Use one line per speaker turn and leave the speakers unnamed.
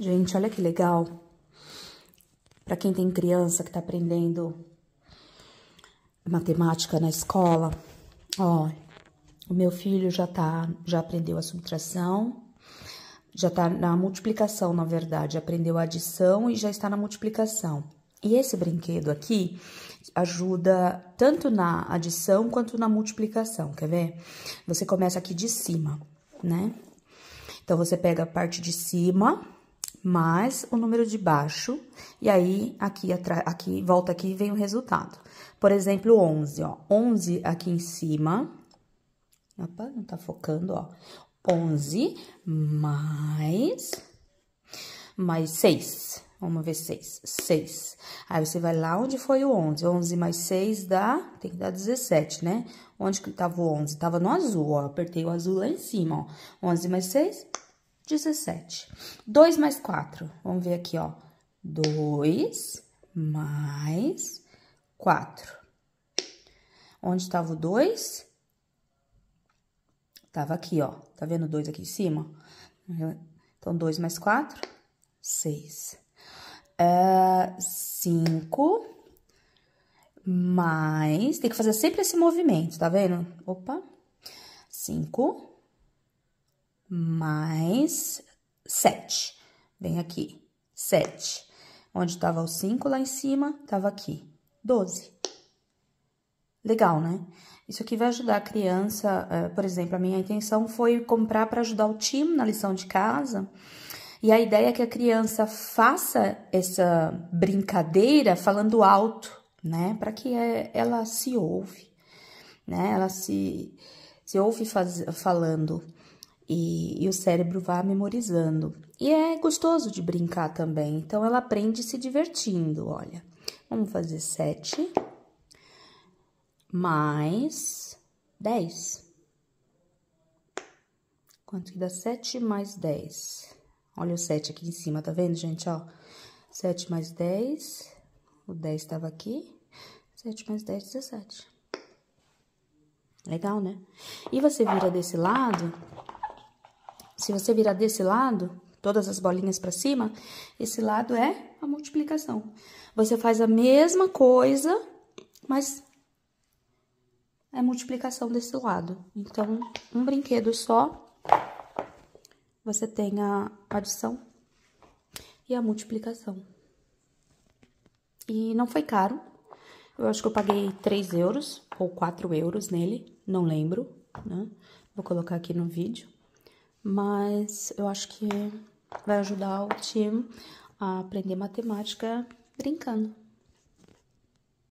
Gente, olha que legal. Para quem tem criança que tá aprendendo matemática na escola, ó, o meu filho já tá, já aprendeu a subtração, já tá na multiplicação, na verdade, aprendeu a adição e já está na multiplicação. E esse brinquedo aqui ajuda tanto na adição quanto na multiplicação, quer ver? Você começa aqui de cima, né? Então, você pega a parte de cima, mais o número de baixo, e aí aqui, aqui volta aqui vem o resultado. Por exemplo, 11, ó, 11 aqui em cima, opa, não tá focando, ó, 11 mais, mais 6, vamos ver 6, 6. Aí você vai lá onde foi o 11, 11 mais 6 dá, tem que dar 17, né? Onde que tava o 11? Tava no azul, ó, apertei o azul lá em cima, ó, 11 mais 6, 17. 2 mais 4, vamos ver aqui, ó. 2 mais 4. Onde estava o 2? Tava aqui, ó. Tá vendo o 2 aqui em cima? Então, 2 mais 4, 6. 5 mais... Tem que fazer sempre esse movimento, tá vendo? Opa! 5 mais mais 7. Vem aqui, 7. Onde estava o 5 lá em cima, estava aqui, 12. Legal, né? Isso aqui vai ajudar a criança, eh, por exemplo, a minha intenção foi comprar para ajudar o time na lição de casa. E a ideia é que a criança faça essa brincadeira falando alto, né? Para que eh, ela se ouve, né? Ela se, se ouve faz, falando e, e o cérebro vá memorizando. E é gostoso de brincar também, então ela aprende se divertindo, olha. Vamos fazer 7 mais 10. Quanto que dá 7 mais 10? Olha o 7 aqui em cima, tá vendo, gente? Ó, 7 mais 10, o 10 estava aqui, 7 mais 10, 17. Legal, né? E você vira desse lado, se você virar desse lado, todas as bolinhas para cima, esse lado é a multiplicação. Você faz a mesma coisa, mas é multiplicação desse lado. Então, um brinquedo só, você tem a adição e a multiplicação. E não foi caro. Eu acho que eu paguei 3 euros ou 4 euros nele, não lembro, né? Vou colocar aqui no vídeo mas eu acho que vai ajudar o time a aprender matemática brincando.